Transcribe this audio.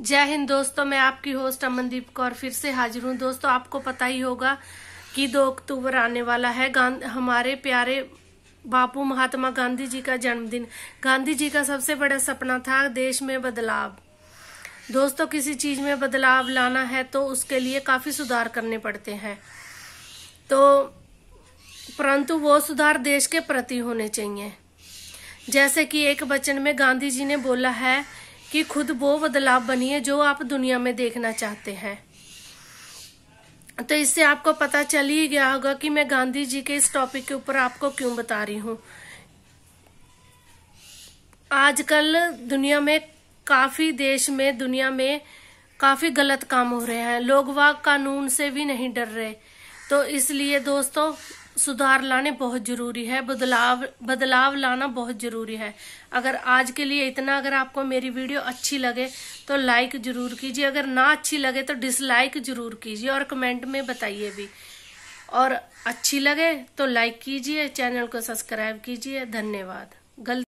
जय हिंद दोस्तों मैं आपकी होस्ट अमनदीप कौर फिर से हाजिर हूँ दोस्तों आपको पता ही होगा कि दो अक्टूबर आने वाला है हमारे प्यारे बापू महात्मा गांधी जी का जन्मदिन गांधी जी का सबसे बड़ा सपना था देश में बदलाव दोस्तों किसी चीज में बदलाव लाना है तो उसके लिए काफी सुधार करने पड़ते हैं तो परंतु वो सुधार देश के प्रति होने चाहिए जैसे कि एक वचन में गांधी जी ने बोला है कि खुद वो बदलाव बनिए जो आप दुनिया में देखना चाहते हैं तो इससे आपको पता चल ही गया होगा कि मैं गांधी जी के इस टॉपिक के ऊपर आपको क्यों बता रही हूँ आजकल दुनिया में काफी देश में दुनिया में काफी गलत काम हो रहे हैं लोग वाक कानून से भी नहीं डर रहे तो इसलिए दोस्तों सुधार लाने बहुत जरूरी है बदलाव बदलाव लाना बहुत जरूरी है अगर आज के लिए इतना अगर आपको मेरी वीडियो अच्छी लगे तो लाइक जरूर कीजिए अगर ना अच्छी लगे तो डिसलाइक जरूर कीजिए और कमेंट में बताइए भी और अच्छी लगे तो लाइक कीजिए चैनल को सब्सक्राइब कीजिए धन्यवाद गलत